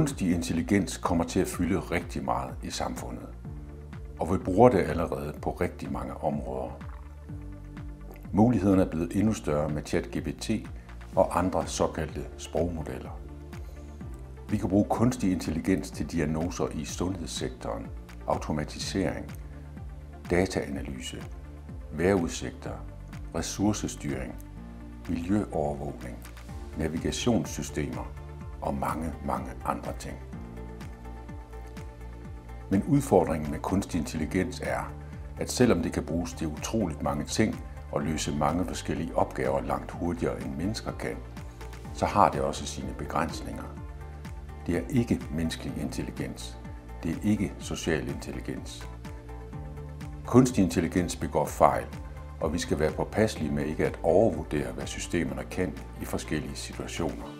kunstig intelligens kommer til at fylde rigtig meget i samfundet. Og vi bruger det allerede på rigtig mange områder. Mulighederne er blevet endnu større med ChatGPT og andre såkaldte sprogmodeller. Vi kan bruge kunstig intelligens til diagnoser i sundhedssektoren, automatisering, dataanalyse, vejrudsigter, ressourcestyring, miljøovervågning, navigationssystemer – og mange, mange andre ting. Men udfordringen med kunstig intelligens er, at selvom det kan bruges til utroligt mange ting og løse mange forskellige opgaver langt hurtigere end mennesker kan, så har det også sine begrænsninger. Det er ikke menneskelig intelligens. Det er ikke social intelligens. Kunstig intelligens begår fejl, og vi skal være påpasselige med ikke at overvurdere, hvad systemerne kan i forskellige situationer.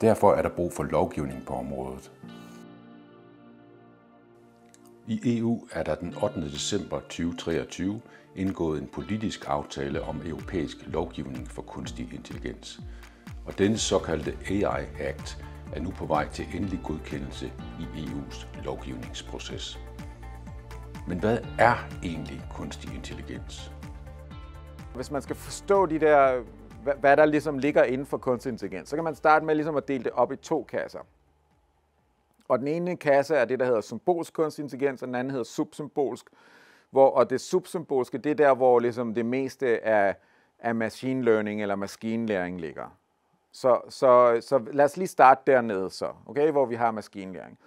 Derfor er der brug for lovgivning på området. I EU er der den 8. december 2023 indgået en politisk aftale om europæisk lovgivning for kunstig intelligens. Og denne såkaldte AI Act er nu på vej til endelig godkendelse i EU's lovgivningsproces. Men hvad er egentlig kunstig intelligens? Hvis man skal forstå de der hvad der ligesom ligger inden for kunstig intelligens. Så kan man starte med ligesom at dele det op i to kasser. Og den ene kasse er det, der hedder symbolsk kunstig intelligens, og den anden hedder subsymbolsk. Hvor, og det subsymbolske, det er der, hvor ligesom det meste af, af machine learning eller maskinlæring ligger. Så, så, så lad os lige starte dernede så, okay, hvor vi har maskinlæring.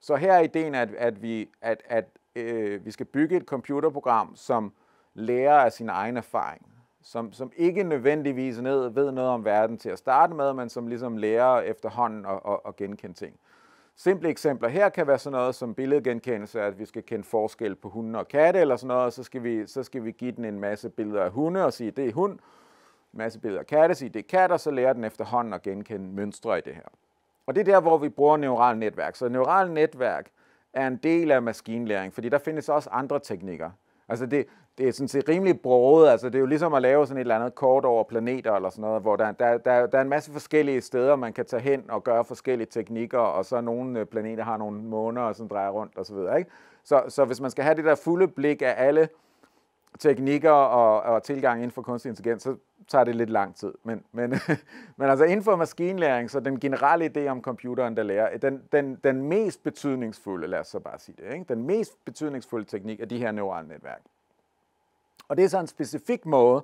Så her er ideen, at, at, vi, at, at øh, vi skal bygge et computerprogram, som lærer af sin egen erfaring som, som ikke nødvendigvis ned ved noget om verden til at starte med, men som ligesom lærer efterhånden at, at, at genkende ting. Simple eksempler her kan være sådan noget som billedgenkendelse, at vi skal kende forskel på hunde og katte eller sådan noget, og så skal vi, så skal vi give den en masse billeder af hunde og sige, det er hund, en masse billeder af katte, sige, det er kat, og så lærer den efterhånden at genkende mønstre i det her. Og det er der, hvor vi bruger neurale netværk. Så neurale netværk er en del af maskinlæring, fordi der findes også andre teknikker. Altså det, det er sådan set rimelig broget. Altså, det er jo ligesom at lave sådan et eller andet kort over planeter eller sådan noget, hvor der, der, der, der er en masse forskellige steder, man kan tage hen og gøre forskellige teknikker, og så nogle øh, planeter har nogle måner, og sådan drejer rundt og så videre. Ikke? Så, så hvis man skal have det der fulde blik af alle teknikker og, og tilgang inden for kunstig intelligens, så tager det lidt lang tid. Men, men, men altså inden for maskinlæring, så den generelle idé om computeren, der lærer, den, den, den mest betydningsfulde, lad os så bare sige det, ikke? den mest betydningsfulde teknik er de her neurale netværk. Og det er så en specifik måde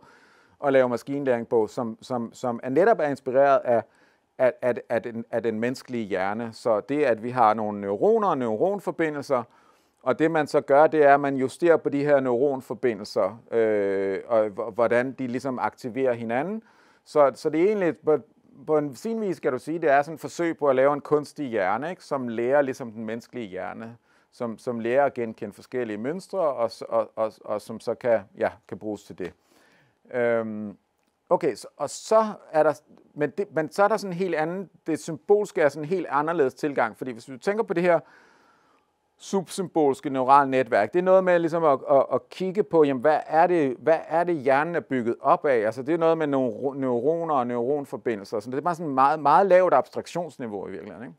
at lave maskinlæring på, som, som, som er netop er inspireret af, af, af, af, den, af den menneskelige hjerne. Så det, at vi har nogle neuroner og neuronforbindelser, og det man så gør, det er, at man justerer på de her neuronforbindelser, øh, og hvordan de ligesom aktiverer hinanden. Så, så det er egentlig, på, på en sin vis kan du sige, det er sådan et forsøg på at lave en kunstig hjerne, ikke, som lærer ligesom den menneskelige hjerne som, som lærer at genkende forskellige mønstre, og, og, og, og som så kan, ja, kan bruges til det. Øhm, okay, så, og så er der, men, det, men så er der sådan en helt anden, det symbolske er sådan en helt anderledes tilgang, fordi hvis du tænker på det her subsymbolske neurale netværk, det er noget med ligesom at, at, at kigge på, jamen, hvad, er det, hvad er det, hjernen er bygget op af? Altså det er noget med neuroner og neuronforbindelser, så det er bare sådan meget, meget lavt abstraktionsniveau i virkeligheden, ikke?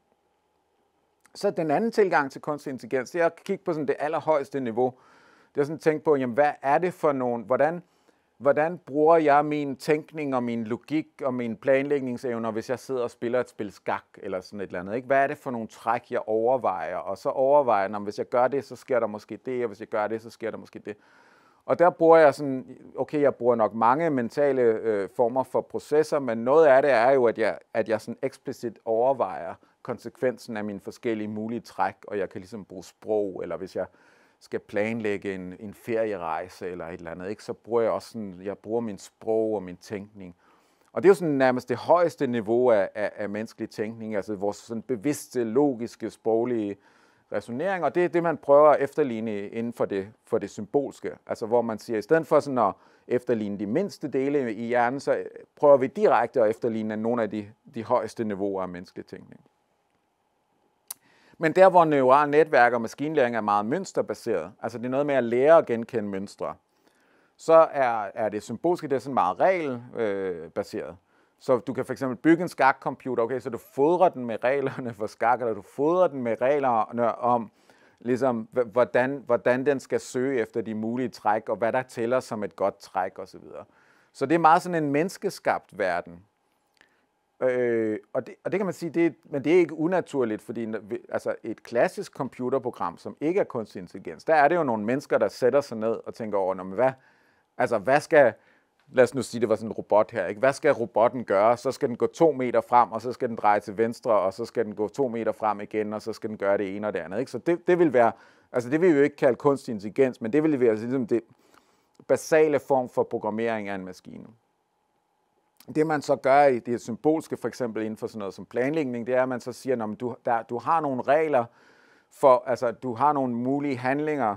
Så den anden tilgang til kunstig intelligens, det er at kigge på sådan det allerhøjeste niveau. Det er sådan at tænke på, jamen, hvad er det for nogen, hvordan, hvordan bruger jeg min tænkning og min logik og min planlægningsevner, hvis jeg sidder og spiller et spil skak eller sådan et eller andet? Ikke? Hvad er det for nogle træk, jeg overvejer? Og så overvejer jeg, hvis jeg gør det, så sker der måske det, og hvis jeg gør det, så sker der måske det. Og der bruger jeg sådan, okay, jeg bruger nok mange mentale øh, former for processer, men noget af det er jo, at jeg, at jeg sådan eksplicit overvejer konsekvensen af mine forskellige mulige træk, og jeg kan ligesom bruge sprog, eller hvis jeg skal planlægge en, en ferierejse eller et eller andet, ikke, så bruger jeg også sådan, jeg bruger min sprog og min tænkning. Og det er jo sådan nærmest det højeste niveau af, af, af menneskelig tænkning, altså vores sådan bevidste, logiske, sproglige øh, resonering, og det er det, man prøver at efterligne inden for det, for det symbolske. Altså hvor man siger, at i stedet for sådan at efterligne de mindste dele i hjernen, så prøver vi direkte at efterligne nogle af de, de højeste niveauer af menneskelig tænkning. Men der, hvor neurale netværk og maskinlæring er meget mønsterbaseret, altså det er noget med at lære at genkende mønstre, så er, er det symbolske, det er sådan meget regelbaseret. Så du kan fx bygge en skakcomputer, okay, så du fodrer den med reglerne for skak, eller du fodrer den med reglerne om, ligesom, hvordan, hvordan den skal søge efter de mulige træk, og hvad der tæller som et godt træk osv. Så så det er meget sådan en menneskeskabt verden. Øh, og, det, og det kan man sige, det, men det er ikke unaturligt, fordi altså et klassisk computerprogram, som ikke er kunstig intelligens, der er det jo nogle mennesker, der sætter sig ned og tænker over, men hvad, altså hvad skal, lad os nu sige, det var sådan en robot her. Ikke? Hvad skal robotten gøre? Så skal den gå to meter frem, og så skal den dreje til venstre, og så skal den gå to meter frem igen, og så skal den gøre det ene og det andet. Ikke? Så det, det vil være, altså det vil vi jo ikke kalde kunstig intelligens, men det vil være altså, ligesom det basale form for programmering af en maskine. Det man så gør i det symbolske, for eksempel inden for sådan noget som planlægning, det er, at man så siger, at du, der, du har nogle regler for, altså du har nogle mulige handlinger,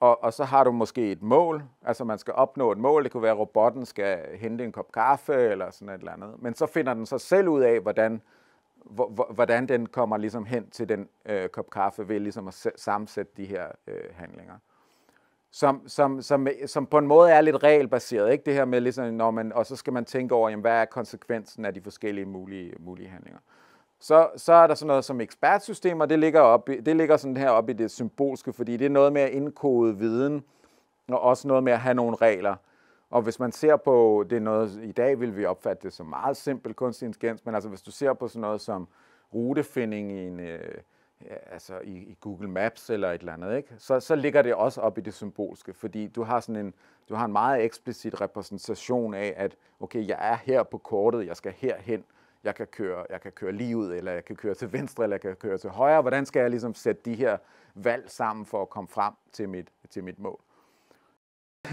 og, og så har du måske et mål, altså man skal opnå et mål, det kunne være, at robotten skal hente en kop kaffe eller sådan et eller andet, men så finder den sig selv ud af, hvordan, hvordan den kommer ligesom hen til den øh, kop kaffe ved ligesom at sammensætte de her øh, handlinger. Som, som, som, som på en måde er lidt regelbaseret, ikke? Det her med ligesom, når man, og så skal man tænke over, jamen, hvad er konsekvensen af de forskellige mulige, mulige handlinger. Øh, så, så er der sådan noget som ekspertsystemer, det ligger, op, i, det ligger sådan her op i det symbolske, fordi det er noget med at indkode viden, og også noget med at have nogle regler. Og hvis man ser på, det er noget, i dag vil vi opfatte det som meget simpel kunstig intelligens, men altså hvis du ser på sådan noget som rutefinding i, en, øh, ja, altså i, i Google Maps eller et eller andet, ikke? Så, så ligger det også op i det symbolske, fordi du har sådan en, du har en meget eksplicit repræsentation af, at okay, jeg er her på kortet, jeg skal herhen, jeg kan, køre, jeg kan køre lige ud, eller jeg kan køre til venstre, eller jeg kan køre til højre. Hvordan skal jeg ligesom sætte de her valg sammen for at komme frem til mit, til mit mål?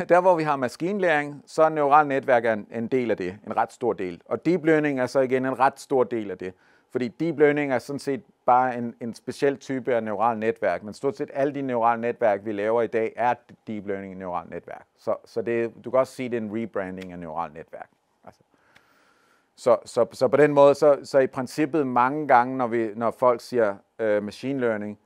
Der, hvor vi har maskinlæring, så er neural netværk en, en del af det, en ret stor del. Og deep learning er så igen en ret stor del af det. Fordi deep learning er sådan set bare en, en speciel type af neural netværk, men stort set alle de neurale netværk, vi laver i dag, er deep learning neural netværk. Så, så det, du kan også sige, det er en rebranding af neural netværk. Så, så, så på den måde, så, så i princippet mange gange, når, vi, når folk siger øh, machine learning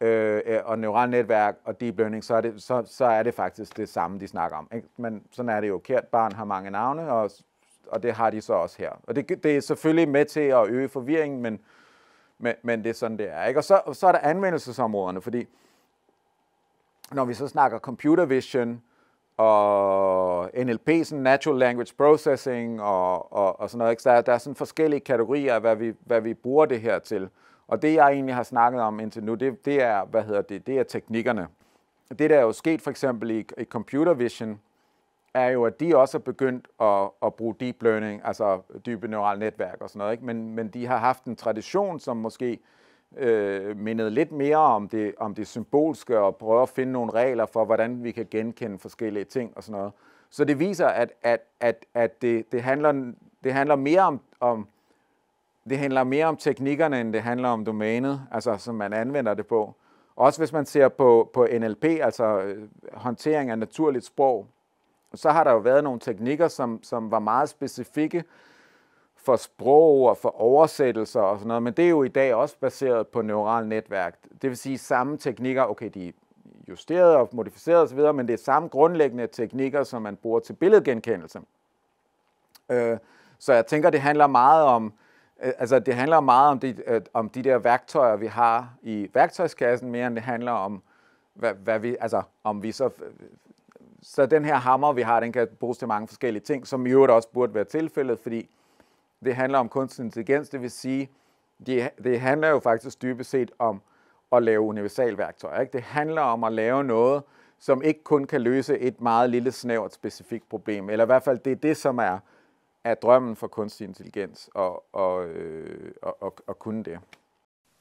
øh, og neural netværk og deep learning, så er, det, så, så er det faktisk det samme, de snakker om. Ikke? Men sådan er det jo. Kært barn har mange navne, og, og det har de så også her. Og det, det er selvfølgelig med til at øge forvirringen, men, men, men det er sådan, det er. Ikke? Og så, så er der anvendelsesområderne, fordi når vi så snakker computer vision, og NLP, sådan Natural Language Processing og, og, og sådan noget. Ikke? Så der, der er sådan forskellige kategorier af, hvad vi, hvad vi bruger det her til. Og det, jeg egentlig har snakket om indtil nu, det, det er, hvad hedder det, det er teknikkerne. Det, der er jo sket for eksempel i, i computer vision, er jo, at de også er begyndt at, at bruge deep learning, altså dybe neurale netværk og sådan noget. Ikke? Men, men de har haft en tradition, som måske øh, mindede lidt mere om det, om det symbolske og prøve at finde nogle regler for, hvordan vi kan genkende forskellige ting og sådan noget. Så det viser, at, at, at, at det, det, handler, det handler mere om, om det handler mere om teknikkerne, end det handler om domænet, altså som man anvender det på. Også hvis man ser på, på NLP, altså øh, håndtering af naturligt sprog, så har der jo været nogle teknikker, som, som var meget specifikke, for sprog og for oversættelser og sådan noget, men det er jo i dag også baseret på neural netværk. Det vil sige samme teknikker, okay, de er justeret og modificeret osv., men det er samme grundlæggende teknikker, som man bruger til billedgenkendelse. Øh, så jeg tænker, det handler meget om, øh, altså det handler meget om de, øh, om de der værktøjer, vi har i værktøjskassen, mere end det handler om, hvad, hvad vi, altså om vi så, så den her hammer, vi har, den kan bruges til mange forskellige ting, som i øvrigt også burde være tilfældet, fordi det handler om kunstig intelligens, det vil sige, det, det handler jo faktisk dybest set om at lave universalværktøjer. Ikke? Det handler om at lave noget, som ikke kun kan løse et meget lille snævert specifikt problem, eller i hvert fald det er det, som er, er drømmen for kunstig intelligens og, og, øh, og, og, og kunne det.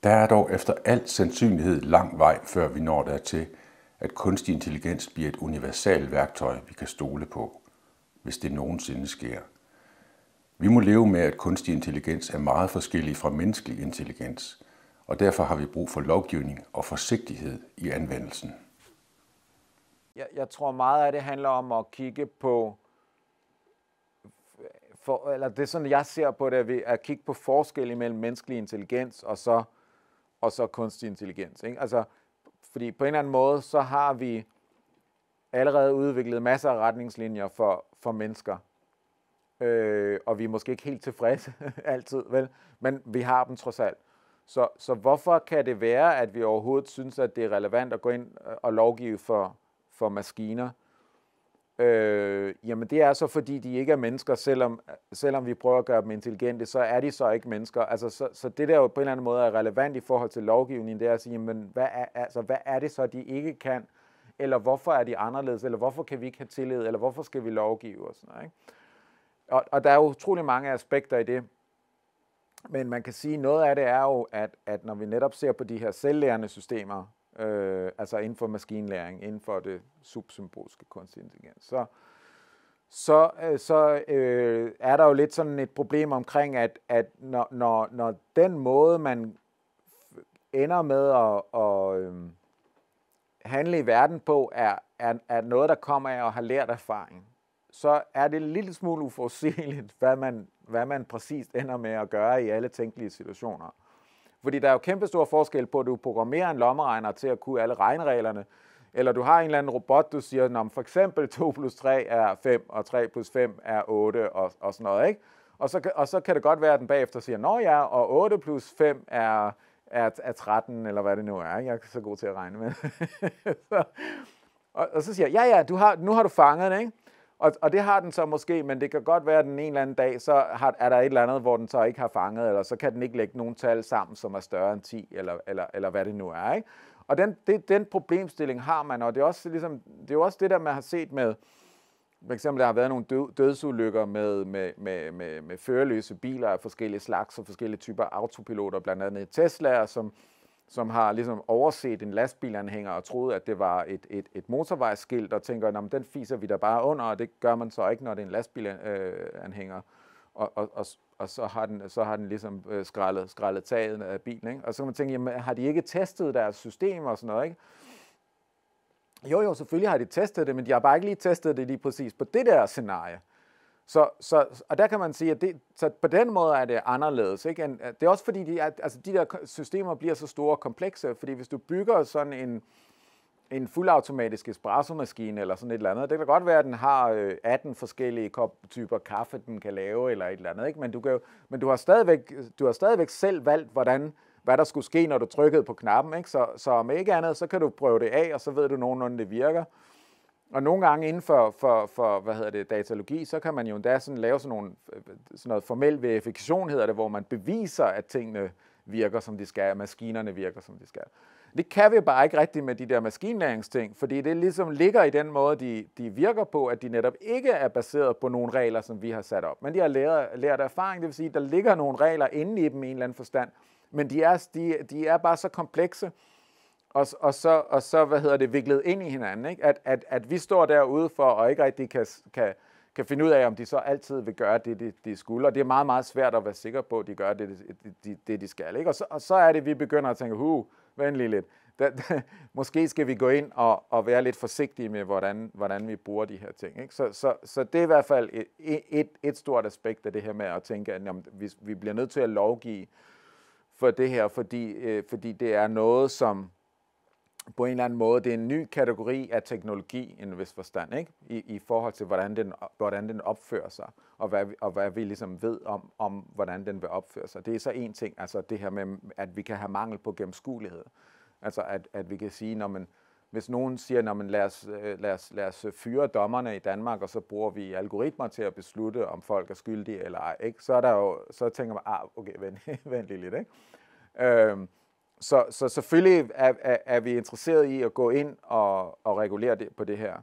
Der er dog efter al sandsynlighed lang vej, før vi når dertil, at kunstig intelligens bliver et universalt værktøj, vi kan stole på, hvis det nogensinde sker. Vi må leve med, at kunstig intelligens er meget forskellig fra menneskelig intelligens, og derfor har vi brug for lovgivning og forsigtighed i anvendelsen. Jeg, jeg tror meget af det handler om at kigge på, for, eller det er sådan, jeg ser på det, at kigge på forskel mellem menneskelig intelligens og så, og så kunstig intelligens. Ikke? Altså, fordi på en eller anden måde, så har vi allerede udviklet masser af retningslinjer for, for mennesker – øh, og vi er måske ikke helt tilfredse altid, vel? men vi har dem trods alt. Så, så hvorfor kan det være, at vi overhovedet synes, at det er relevant at gå ind øh, og lovgive for, for maskiner? Øh, jamen det er så, fordi de ikke er mennesker, selvom, selvom vi prøver at gøre dem intelligente, så er de så ikke mennesker. Altså, så, så det der jo på en eller anden måde er relevant i forhold til lovgivningen, det er at sige, jamen, hvad, er, altså, hvad er det så, de ikke kan? Eller hvorfor er de anderledes? Eller hvorfor kan vi ikke have tillid? Eller hvorfor skal vi lovgive? Og sådan noget, ikke? Og, og der er utrolig mange aspekter i det. Men man kan sige, noget af det er jo, at, at når vi netop ser på de her selvlærende systemer, øh, altså inden for maskinlæring, inden for det subsymbolske kunstig intelligens, så, så, øh, så øh, er der jo lidt sådan et problem omkring, at, at når, når, når den måde, man ender med at, at øh, handle i verden på, er, er, er noget, der kommer af at have lært erfaring så er det en lille smule uforudsigeligt, hvad man, hvad man præcist ender med at gøre i alle tænkelige situationer. Fordi der er jo kæmpe stor forskel på, at du programmerer en lommeregner til at kunne alle regnereglerne, eller du har en eller anden robot, du siger, Nå, for eksempel 2 plus 3 er 5, og 3 plus 5 er 8, og, og sådan noget, ikke? Og så, og så kan det godt være, at den bagefter siger, nå ja, og 8 plus 5 er, er, er 13, eller hvad det nu er. Ikke? Jeg er så god til at regne med så, og, og så siger jeg, ja ja, du har, nu har du fanget det, ikke? Og, og det har den så måske, men det kan godt være, at den en eller anden dag, så har, er der et eller andet, hvor den så ikke har fanget, eller så kan den ikke lægge nogen tal sammen, som er større end 10, eller, eller, eller hvad det nu er. Ikke? Og den, det, den problemstilling har man, og det er, også, ligesom, det er jo også det, der man har set med, for eksempel, der har været nogle dødsulykker med, med, med, med, med førerløse biler af forskellige slags og forskellige typer autopiloter, blandt andet Tesla, som, som har ligesom overset en lastbilanhænger og troet, at det var et, et, et motorvejsskilt, og tænker, at den fiser vi da bare under, og det gør man så ikke, når det er en lastbilanhænger. Og, og, og, og så, har den, så har den ligesom øh, skrællet, skrællet taget af bilen. Ikke? Og så kan man tænke, jamen, har de ikke testet deres system og sådan noget? Ikke? Jo, jo, selvfølgelig har de testet det, men de har bare ikke lige testet det lige præcis på det der scenarie. Så, så, og der kan man sige, at det, så på den måde er det anderledes. Ikke? det er også fordi, de, at, altså, de der systemer bliver så store og komplekse, fordi hvis du bygger sådan en, en fuldautomatisk espresso-maskine eller sådan et eller andet, det kan godt være, at den har 18 øh, forskellige kop typer kaffe, den kan lave eller et eller andet, ikke? men, du, kan jo, men du, har stadigvæk, du har stadigvæk selv valgt, hvordan hvad der skulle ske, når du trykkede på knappen. Ikke? Så, så om ikke andet, så kan du prøve det af, og så ved du nogenlunde, det virker. Og nogle gange inden for, for, for hvad hedder det, datalogi, så kan man jo endda sådan lave sådan, nogle, sådan noget formel verifikation, hedder det, hvor man beviser, at tingene virker, som de skal, at maskinerne virker, som de skal. Det kan vi bare ikke rigtigt med de der maskinlæringsting, fordi det ligesom ligger i den måde, de, de virker på, at de netop ikke er baseret på nogle regler, som vi har sat op. Men de har lært, lært erfaring, det vil sige, at der ligger nogle regler inde i dem i en eller anden forstand, men de er, de, de er bare så komplekse, og, og, så, og så, hvad hedder det, viklet ind i hinanden. Ikke? At, at, at vi står derude for, og ikke rigtig kan, kan, kan finde ud af, om de så altid vil gøre det, de, de skulle. Og det er meget, meget svært at være sikker på, at de gør det, de, det de skal. Ikke? Og, så, og så er det, vi begynder at tænke, huh, vent lige lidt. Da, da, måske skal vi gå ind og, og være lidt forsigtige med, hvordan, hvordan vi bruger de her ting. Ikke? Så, så, så det er i hvert fald et, et, et stort aspekt af det her med at tænke, at jamen, vi, vi bliver nødt til at lovgive for det her, fordi, øh, fordi det er noget, som på en eller anden måde, det er en ny kategori af teknologi i en vis forstand, ikke? I, i forhold til, hvordan den, hvordan den opfører sig, og hvad, og hvad vi ligesom ved om, om, hvordan den vil opføre sig. Det er så en ting, altså det her med, at vi kan have mangel på gennemskuelighed. Altså at, at vi kan sige, når man, hvis nogen siger, når man øh, lad, os, lad, os, lad øh, os fyre dommerne i Danmark, og så bruger vi algoritmer til at beslutte, om folk er skyldige eller ej, ikke? Så, er der jo, så tænker man, ah, okay, vent, vent lige lidt, ikke? Øhm, så, så selvfølgelig er, er, er vi interesseret i at gå ind og, og regulere det, på det her.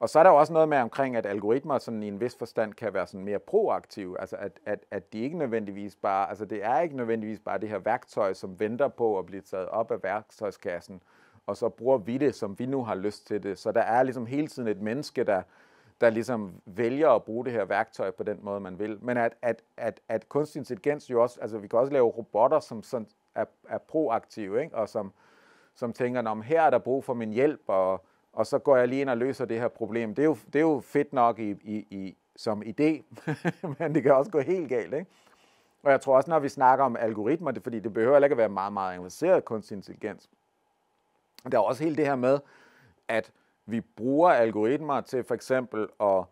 Og så er der jo også noget med omkring, at algoritmer sådan i en vis forstand kan være sådan mere proaktive, altså at, at, at de ikke nødvendigvis bare, altså det er ikke nødvendigvis bare det her værktøj, som venter på at blive taget op af værktøjskassen, og så bruger vi det, som vi nu har lyst til det. Så der er ligesom hele tiden et menneske, der, der ligesom vælger at bruge det her værktøj på den måde, man vil. Men at, at, at, at kunstig intelligens jo også, altså vi kan også lave robotter, som sådan, er, er proaktive, ikke? og som, som tænker, om her er der brug for min hjælp, og, og så går jeg lige ind og løser det her problem. Det er jo, det er jo fedt nok i, i, i, som idé, men det kan også gå helt galt. Ikke? Og jeg tror også, når vi snakker om algoritmer, det, fordi det behøver ikke at være meget, meget avanceret kunstig intelligens. Der er også hele det her med, at vi bruger algoritmer til for eksempel at,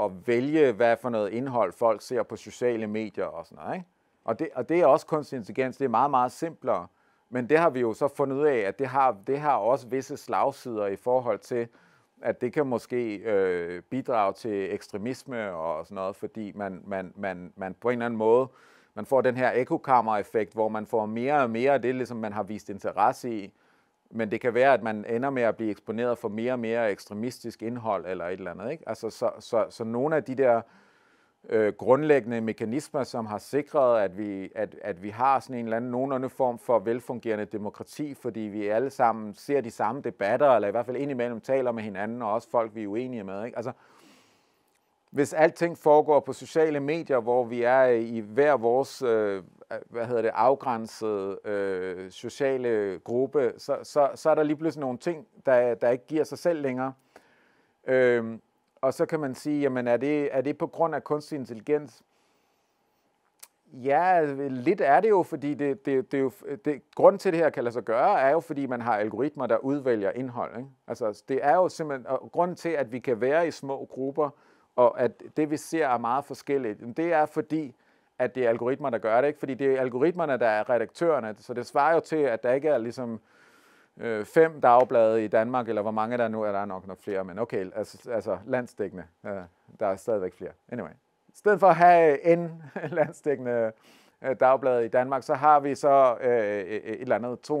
at vælge, hvad for noget indhold folk ser på sociale medier og sådan noget. Ikke? Og det, og det er også kunstig intelligens, det er meget, meget simplere. Men det har vi jo så fundet ud af, at det har, det har også visse slagsider i forhold til, at det kan måske øh, bidrage til ekstremisme og sådan noget, fordi man, man, man, man på en eller anden måde, man får den her ekokammer-effekt, hvor man får mere og mere af det, ligesom man har vist interesse i, men det kan være, at man ender med at blive eksponeret for mere og mere ekstremistisk indhold eller et eller andet. Ikke? Altså, så, så, så nogle af de der øh, grundlæggende mekanismer, som har sikret, at vi, at, at vi har sådan en eller anden nogenlunde form for velfungerende demokrati, fordi vi alle sammen ser de samme debatter, eller i hvert fald indimellem taler med hinanden, og også folk, vi er uenige med. Ikke? Altså, hvis alting foregår på sociale medier, hvor vi er i hver vores øh, hvad hedder det, afgrænsede øh, sociale gruppe, så, så, så er der lige pludselig nogle ting, der, der ikke giver sig selv længere. Øh, og så kan man sige, jamen er det, er det på grund af kunstig intelligens? Ja, lidt er det jo, fordi det, det, det, er jo, det, grund til det her kan lade sig gøre, er jo, fordi man har algoritmer, der udvælger indhold. Ikke? Altså, det er jo simpelthen, og grunden til, at vi kan være i små grupper, og at det, vi ser, er meget forskelligt, det er fordi, at det er algoritmer, der gør det. Ikke? Fordi det er algoritmerne, der er redaktørerne, så det svarer jo til, at der ikke er ligesom, øh, øh, fem dagblade i Danmark, eller hvor mange der nu er, der er nok nok flere, men okay, altså, altså landstækkende, øh, der er stadigvæk flere. Anyway, i stedet for at have en landstækkende øh, dagblad i Danmark, så har vi så øh, et eller andet 200.000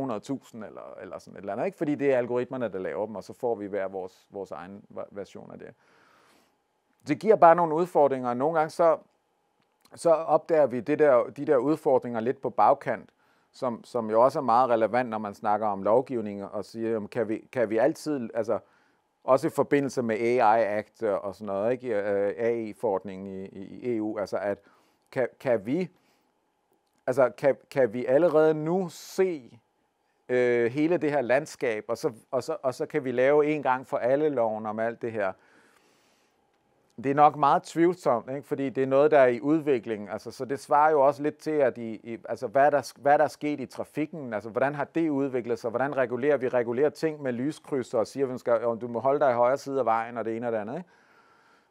eller, eller sådan et eller andet, ikke? fordi det er algoritmerne, der laver dem, og så får vi hver vores, vores egen version af det. Det giver bare nogle udfordringer, og nogle gange så, så opdager vi det der, de der udfordringer lidt på bagkant, som, som jo også er meget relevant, når man snakker om lovgivning og siger, kan vi, kan vi altid, altså også i forbindelse med AI Act og sådan noget, ikke? Øh, AI-forordningen i, i EU, altså at kan, kan vi altså kan, kan vi allerede nu se øh, hele det her landskab, og så, og, så, og så kan vi lave en gang for alle loven om alt det her. Det er nok meget tvivlsomt, ikke? fordi det er noget, der er i udvikling. Altså, så det svarer jo også lidt til, at i, i, altså, hvad, der, hvad der er sket i trafikken. Altså, hvordan har det udviklet sig? Hvordan regulerer vi regulerer ting med lyskrydser og siger, at du må holde dig i højre side af vejen og det ene og det andet. Ikke?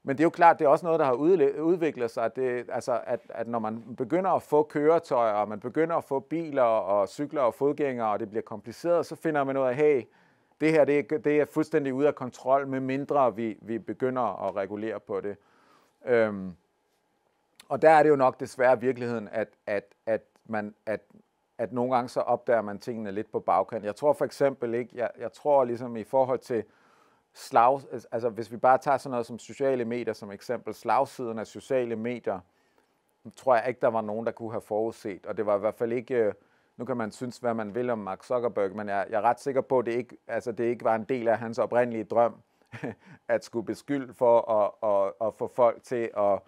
Men det er jo klart, det er også noget, der har udviklet sig. At, det, altså, at, at når man begynder at få køretøjer, og man begynder at få biler og cykler og fodgængere, og det bliver kompliceret, så finder man ud af, hey, det her det er, det er fuldstændig ude af kontrol, med mindre vi, vi begynder at regulere på det. Øhm, og der er det jo nok desværre virkeligheden, at, at, at, man, at, at nogle gange så opdager man tingene lidt på bagkant. Jeg tror for eksempel ikke, jeg, jeg tror ligesom i forhold til slag, altså hvis vi bare tager sådan noget som sociale medier som eksempel, slagsiden af sociale medier, tror jeg ikke, der var nogen, der kunne have forudset, og det var i hvert fald ikke øh, nu kan man synes, hvad man vil om Mark Zuckerberg, men jeg, jeg er ret sikker på, at det ikke, altså, det ikke var en del af hans oprindelige drøm, at skulle beskylde for at, at, at få folk til at,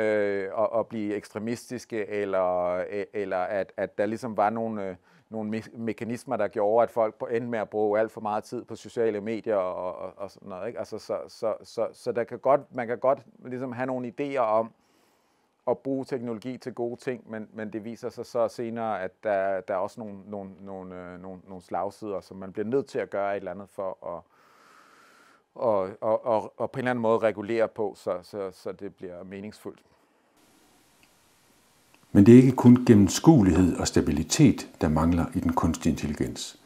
øh, at, at blive ekstremistiske, eller, eller at, at der ligesom var nogle, øh, nogle me- mekanismer, der gjorde, at folk på endte med at bruge alt for meget tid på sociale medier og, og, og sådan noget. Ikke? Altså, så så, så, så der kan godt, man kan godt ligesom have nogle idéer om, at bruge teknologi til gode ting, men, men det viser sig så senere, at der, der er også nogle, nogle, nogle, øh, nogle, nogle slagsider, som man bliver nødt til at gøre et eller andet for at og, og, og, og på en eller anden måde regulere på, så, så, så det bliver meningsfuldt. Men det er ikke kun gennemskuelighed og stabilitet, der mangler i den kunstige intelligens.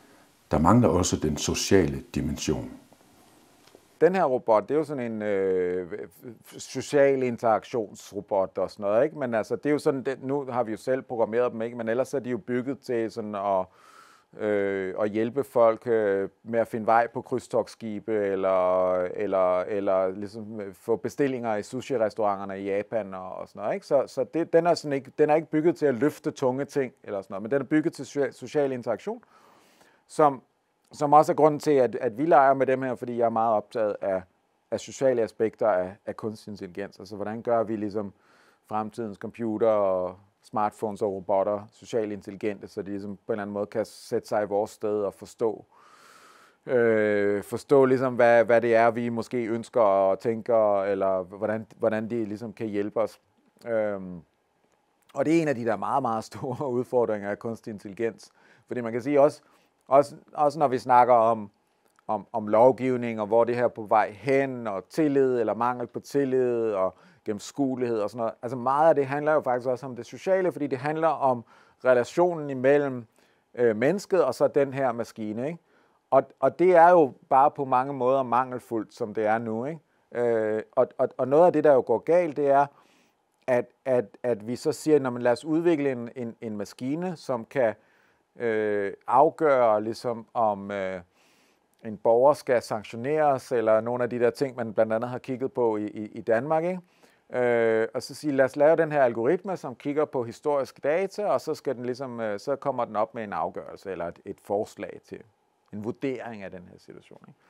Der mangler også den sociale dimension den her robot, det er jo sådan en øh, social interaktionsrobot og sådan noget, ikke? Men altså, det er jo sådan, det, nu har vi jo selv programmeret dem, ikke? Men ellers er de jo bygget til sådan at, øh, at hjælpe folk øh, med at finde vej på krydstogsskibe, eller, eller, eller ligesom øh, få bestillinger i sushi-restauranterne i Japan og, og sådan noget. Ikke? Så, så det, den, er sådan ikke, den er ikke bygget til at løfte tunge ting, eller sådan noget, men den er bygget til social interaktion, som som også er grunden til, at, at vi leger med dem her, fordi jeg er meget optaget af, af sociale aspekter af, af kunstig intelligens. Altså, hvordan gør vi ligesom fremtidens computer og smartphones og robotter socialt intelligente, så de ligesom på en eller anden måde kan sætte sig i vores sted og forstå, øh, forstå ligesom, hvad, hvad det er, vi måske ønsker og tænker, eller hvordan, hvordan de ligesom kan hjælpe os. Øhm, og det er en af de der meget, meget store udfordringer af kunstig intelligens. Fordi man kan sige også, også, også når vi snakker om, om, om lovgivning, og hvor det her er på vej hen, og tillid eller mangel på tillid, og gennemskuelighed og sådan noget. Altså meget af det handler jo faktisk også om det sociale, fordi det handler om relationen imellem øh, mennesket og så den her maskine. Ikke? Og, og det er jo bare på mange måder mangelfuldt, som det er nu. Ikke? Øh, og, og, og noget af det, der jo går galt, det er, at, at, at vi så siger, at lad os udvikle en, en, en maskine, som kan øh, afgøre, ligesom om øh, en borger skal sanktioneres, eller nogle af de der ting, man blandt andet har kigget på i, i, i Danmark. Ikke? Øh, og så sige, lad os lave den her algoritme, som kigger på historiske data, og så, skal den ligesom, øh, så kommer den op med en afgørelse, eller et, et forslag til en vurdering af den her situation. Ikke?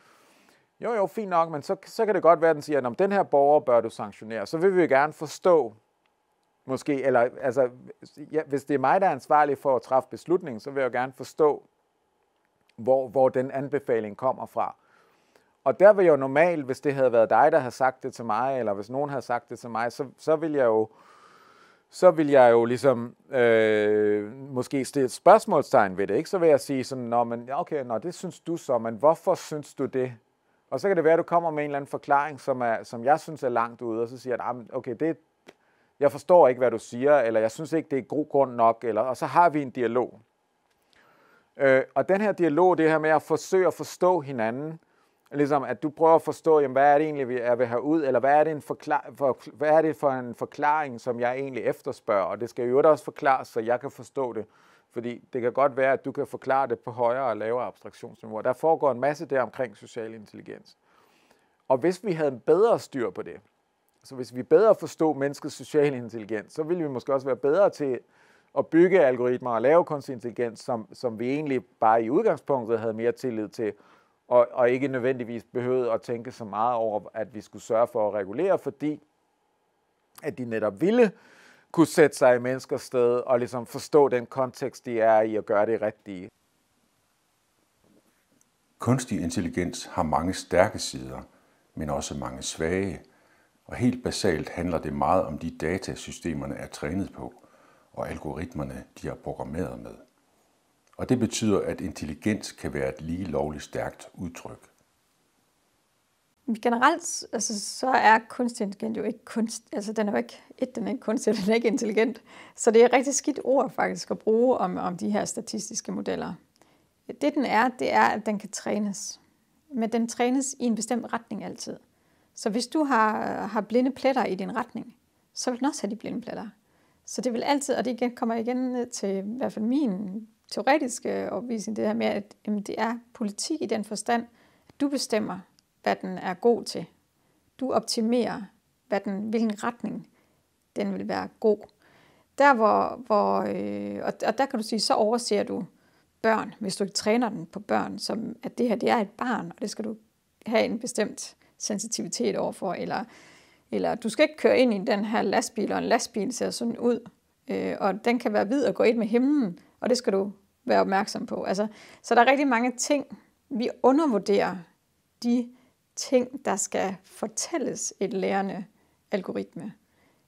Jo, jo, fint nok, men så, så kan det godt være, at den siger, at den her borger bør du sanktionere. Så vil vi jo gerne forstå, måske, eller altså, ja, hvis det er mig, der er ansvarlig for at træffe beslutningen, så vil jeg jo gerne forstå, hvor, hvor den anbefaling kommer fra. Og der vil jeg jo normalt, hvis det havde været dig, der havde sagt det til mig, eller hvis nogen havde sagt det til mig, så, så vil jeg jo så vil jeg jo ligesom øh, måske stille et spørgsmålstegn ved det, ikke? Så vil jeg sige sådan, nå, men okay, nå, det synes du så, men hvorfor synes du det? Og så kan det være, at du kommer med en eller anden forklaring, som, er, som jeg synes er langt ude, og så siger jeg, nah, okay, det, jeg forstår ikke, hvad du siger, eller jeg synes ikke, det er god grund nok, eller, og så har vi en dialog. Øh, og den her dialog, det her med at forsøge at forstå hinanden, ligesom at du prøver at forstå, jamen, hvad er det egentlig, jeg vil have ud, eller hvad er, det en for, hvad er det for en forklaring, som jeg egentlig efterspørger, og det skal jo også forklares, så jeg kan forstå det, fordi det kan godt være, at du kan forklare det på højere og lavere abstraktionsniveau. Der foregår en masse der omkring social intelligens. Og hvis vi havde en bedre styr på det, så hvis vi bedre forstår menneskets sociale intelligens, så vil vi måske også være bedre til at bygge algoritmer og lave kunstig intelligens, som, som vi egentlig bare i udgangspunktet havde mere tillid til, og, og ikke nødvendigvis behøvede at tænke så meget over, at vi skulle sørge for at regulere, fordi at de netop ville kunne sætte sig i menneskers sted og ligesom forstå den kontekst, de er i og gøre det rigtige. Kunstig intelligens har mange stærke sider, men også mange svage – og helt basalt handler det meget om de data, systemerne er trænet på, og algoritmerne, de er programmeret med. Og det betyder, at intelligens kan være et lige lovligt stærkt udtryk. Generelt altså, så er kunstig intelligens jo ikke kunst, altså den er jo ikke, et, den er ikke kunstig, den er ikke intelligent. Så det er et rigtig skidt ord faktisk at bruge om, om de her statistiske modeller. Det den er, det er, at den kan trænes. Men den trænes i en bestemt retning altid. Så hvis du har, har blinde pletter i din retning, så vil den også have de blinde pletter. Så det vil altid, og det kommer igen til i hvert fald min teoretiske opvisning, det her med, at jamen, det er politik i den forstand, at du bestemmer, hvad den er god til. Du optimerer, hvad den, hvilken retning den vil være god. Der hvor, hvor øh, og, og der kan du sige, så overser du børn, hvis du ikke træner den på børn, som at det her det er et barn, og det skal du have en bestemt sensitivitet overfor, eller, eller du skal ikke køre ind i den her lastbil, og en lastbil ser sådan ud, øh, og den kan være hvid og gå ind med himlen, og det skal du være opmærksom på. Altså, så der er rigtig mange ting, vi undervurderer de ting, der skal fortælles et lærende algoritme,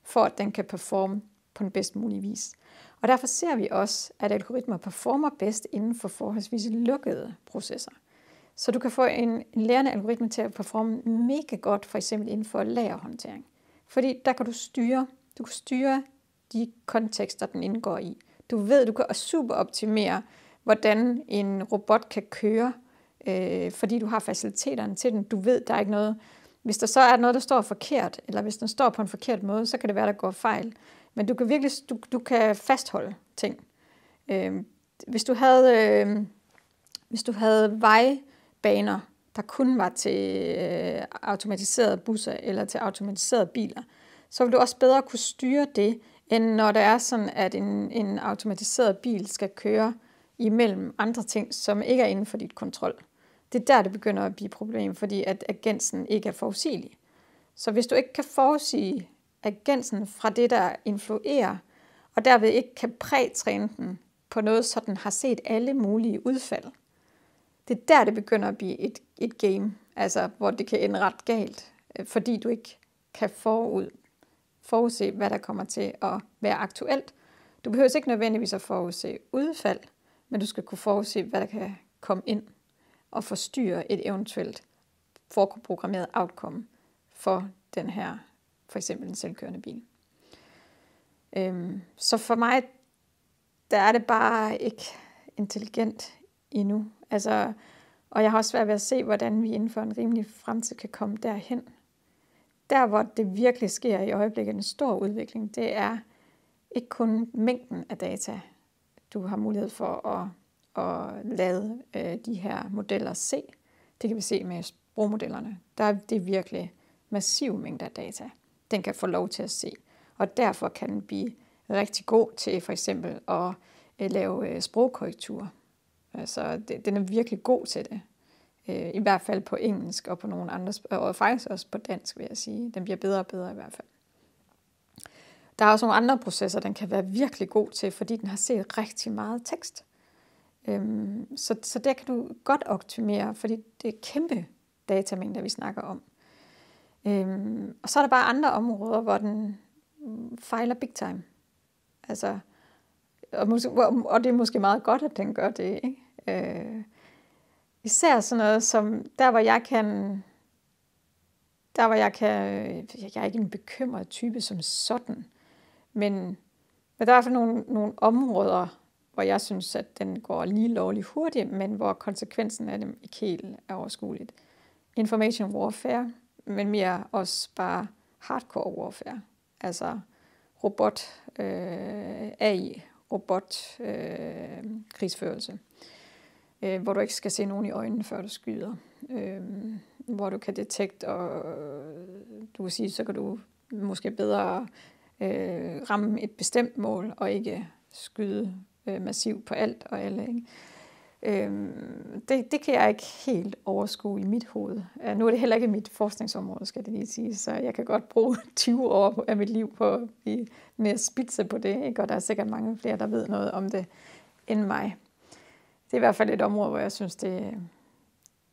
for at den kan performe på den bedst mulige vis. Og derfor ser vi også, at algoritmer performer bedst inden for forholdsvis lukkede processer. Så du kan få en, en lærende algoritme til at performe mega godt, for eksempel inden for lagerhåndtering. Fordi der kan du styre, du kan styre de kontekster, den indgår i. Du ved, du kan super optimere, hvordan en robot kan køre, øh, fordi du har faciliteterne til den. Du ved, der er ikke noget... Hvis der så er noget, der står forkert, eller hvis den står på en forkert måde, så kan det være, der går fejl. Men du kan virkelig du, du kan fastholde ting. Øh, hvis du havde... Øh, hvis du havde vej, baner, der kun var til øh, automatiserede busser eller til automatiserede biler, så vil du også bedre kunne styre det, end når det er sådan, at en, en automatiseret bil skal køre imellem andre ting, som ikke er inden for dit kontrol. Det er der, det begynder at blive et problem, fordi at agensen ikke er forudsigelig. Så hvis du ikke kan forudsige agensen fra det, der influerer, og derved ikke kan prætræne den på noget, så den har set alle mulige udfald, det er der, det begynder at blive et, et game, altså hvor det kan ende ret galt, øh, fordi du ikke kan forud, forudse, hvad der kommer til at være aktuelt. Du behøver ikke nødvendigvis at forudse udfald, men du skal kunne forudse, hvad der kan komme ind og forstyrre et eventuelt forprogrammeret outcome for den her, for eksempel den selvkørende bil. Øhm, så for mig, der er det bare ikke intelligent endnu Altså, og jeg har også svært ved at se, hvordan vi inden for en rimelig fremtid kan komme derhen. Der, hvor det virkelig sker i øjeblikket en stor udvikling, det er ikke kun mængden af data, du har mulighed for at, at lade øh, de her modeller se. Det kan vi se med sprogmodellerne. Der er det virkelig massiv mængder af data, den kan få lov til at se. Og derfor kan den blive rigtig god til for eksempel at øh, lave øh, sprogkorrektur. Altså, det, den er virkelig god til det. Øh, I hvert fald på engelsk og på nogle andre, og faktisk også på dansk, vil jeg sige. Den bliver bedre og bedre i hvert fald. Der er også nogle andre processer, den kan være virkelig god til, fordi den har set rigtig meget tekst. Øhm, så, så der kan du godt optimere, fordi det er kæmpe datamængder, vi snakker om. Øhm, og så er der bare andre områder, hvor den fejler big time. Altså, og, måske, og det er måske meget godt, at den gør det, ikke? Øh, især sådan noget som, der hvor jeg kan, der hvor jeg kan, øh, jeg er ikke en bekymret type som sådan, men, men der er i hvert fald nogle, nogle områder, hvor jeg synes, at den går lige lovligt hurtigt, men hvor konsekvensen af dem ikke helt er overskueligt. Information warfare, men mere også bare hardcore warfare. Altså robot, øh, AI, robot, øh, krigsførelse øh, hvor du ikke skal se nogen i øjnene, før du skyder. Øh, hvor du kan detekte, og du kan sige, så kan du måske bedre øh, ramme et bestemt mål, og ikke skyde øh, massivt på alt og alle. Ikke? Øhm, det, det kan jeg ikke helt overskue i mit hoved. Øh, nu er det heller ikke mit forskningsområde, skal det lige sige, så jeg kan godt bruge 20 år af mit liv på at blive mere spidse på det, ikke? og der er sikkert mange flere, der ved noget om det end mig det er i hvert fald et område, hvor jeg synes, det,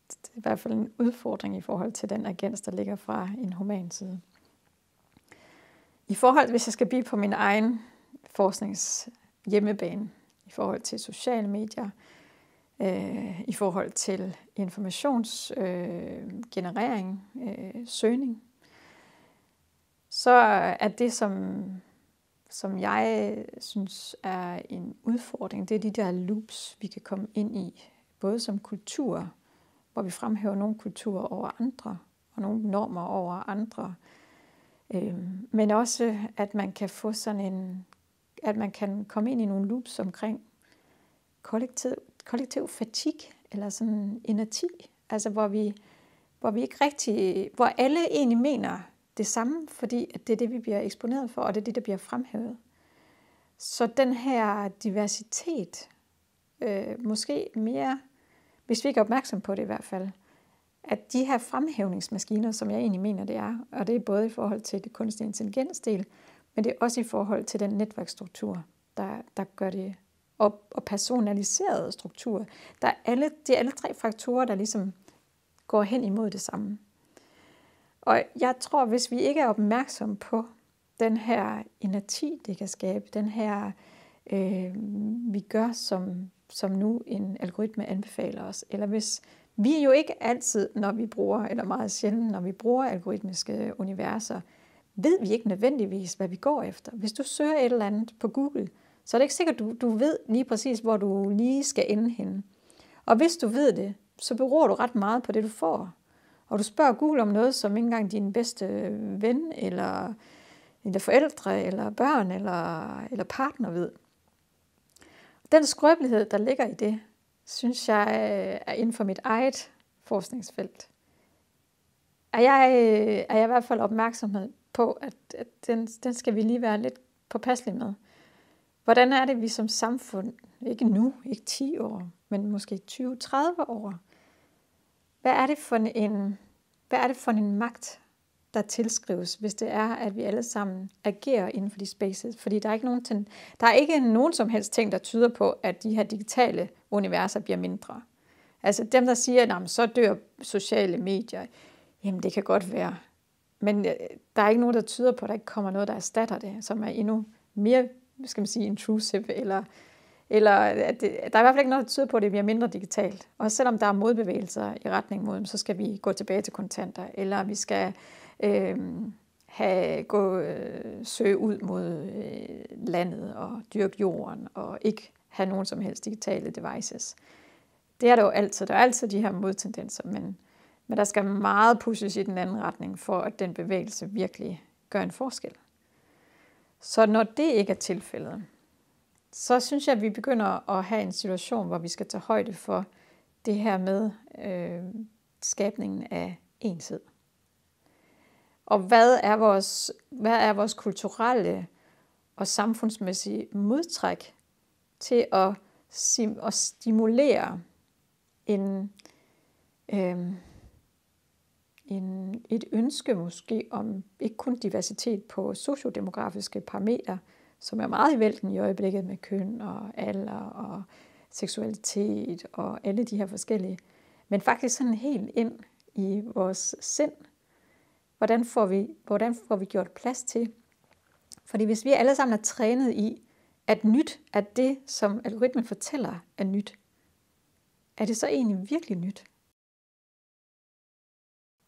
det er i hvert fald en udfordring i forhold til den agens, der ligger fra en human side. I forhold, hvis jeg skal blive på min egen forsknings hjemmebane, i forhold til sociale medier, øh, i forhold til informationsgenerering, øh, øh, søgning, så er det, som som jeg øh, synes er en udfordring, det er de der loops, vi kan komme ind i, både som kultur, hvor vi fremhæver nogle kulturer over andre, og nogle normer over andre, øh, men også at man kan få sådan en, at man kan komme ind i nogle loops omkring kollektiv, kollektiv fatig, eller sådan inerti, altså hvor vi, hvor vi ikke rigtig, hvor alle egentlig mener, det samme, fordi at det er det, vi bliver eksponeret for, og det er det, der bliver fremhævet. Så den her diversitet, øh, måske mere, hvis vi ikke er opmærksom på det i hvert fald, at de her fremhævningsmaskiner, som jeg egentlig mener, det er, og det er både i forhold til det kunstige intelligensdel, men det er også i forhold til den netværksstruktur, der, der gør det, og, og personaliserede strukturer. Der er alle, det er alle tre faktorer, der ligesom går hen imod det samme. Og jeg tror, hvis vi ikke er opmærksom på den her inerti, det kan skabe, den her, øh, vi gør, som, som nu en algoritme anbefaler os, eller hvis vi jo ikke altid, når vi bruger, eller meget sjældent, når vi bruger algoritmiske universer, ved vi ikke nødvendigvis, hvad vi går efter. Hvis du søger et eller andet på Google, så er det ikke sikkert, du, du ved lige præcis, hvor du lige skal ende henne. Og hvis du ved det, så beror du ret meget på det, du får. Og du spørger Google om noget, som ikke engang din bedste øh, ven, eller dine forældre, eller børn, eller, eller partner ved. Den skrøbelighed, der ligger i det, synes jeg øh, er inden for mit eget forskningsfelt. Er jeg, øh, er jeg i hvert fald opmærksomhed på, at, at den, den skal vi lige være lidt påpasselige med. Hvordan er det, vi som samfund, ikke nu, ikke 10 år, men måske 20-30 år, hvad er det for en hvad er det for en magt, der tilskrives, hvis det er, at vi alle sammen agerer inden for de spaces. Fordi der er ikke nogen, der er ikke nogen som helst ting, der tyder på, at de her digitale universer bliver mindre. Altså dem, der siger, at så dør sociale medier, jamen det kan godt være. Men øh, der er ikke nogen, der tyder på, at der ikke kommer noget, der erstatter det, som er endnu mere, skal man sige, intrusive eller eller at det, der er i hvert fald ikke noget, der tyder på, at det bliver mindre digitalt. Og selvom der er modbevægelser i retning mod dem, så skal vi gå tilbage til kontanter, eller vi skal øh, have, gå, øh, søge ud mod øh, landet og dyrke jorden, og ikke have nogen som helst digitale devices. Det er der jo altid. Der er altid de her modtendenser, men, men der skal meget pushes i den anden retning, for at den bevægelse virkelig gør en forskel. Så når det ikke er tilfældet, så synes jeg, at vi begynder at have en situation, hvor vi skal tage højde for det her med øh, skabningen af enshed. Og hvad er vores, hvad er vores kulturelle og samfundsmæssige modtræk til at, sim, at stimulere en, øh, en, et ønske måske om ikke kun diversitet på sociodemografiske parametre, som er meget i vælten i øjeblikket med køn og alder og seksualitet og alle de her forskellige. Men faktisk sådan helt ind i vores sind. Hvordan får vi, hvordan får vi gjort plads til? Fordi hvis vi alle sammen er trænet i, at nyt er det, som algoritmen fortæller er nyt, er det så egentlig virkelig nyt?